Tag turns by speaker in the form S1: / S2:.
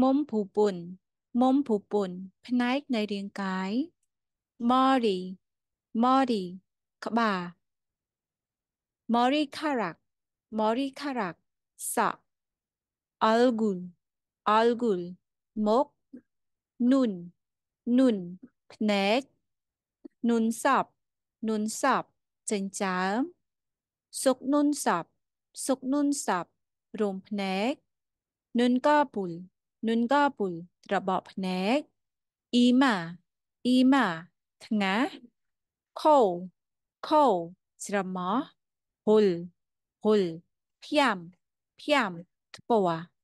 S1: มมผูปุ่นมมผูปุ่นพนักในเรียงกาย มอรีมอรีกบา มอรีคารัก มอรีคารักสะอัลกุลอัลกุล มก นุน นุนพนักนุนสับนุนสับจันจาม สุกนุนสับสุกนุนสับรวมพนักนุนก้าปุล nungapul របកភ្នែក ima ima ថ្ងាស ko ko ស្រមោះ hul hul ភ្យាមភ្យាមថ្ពណ៌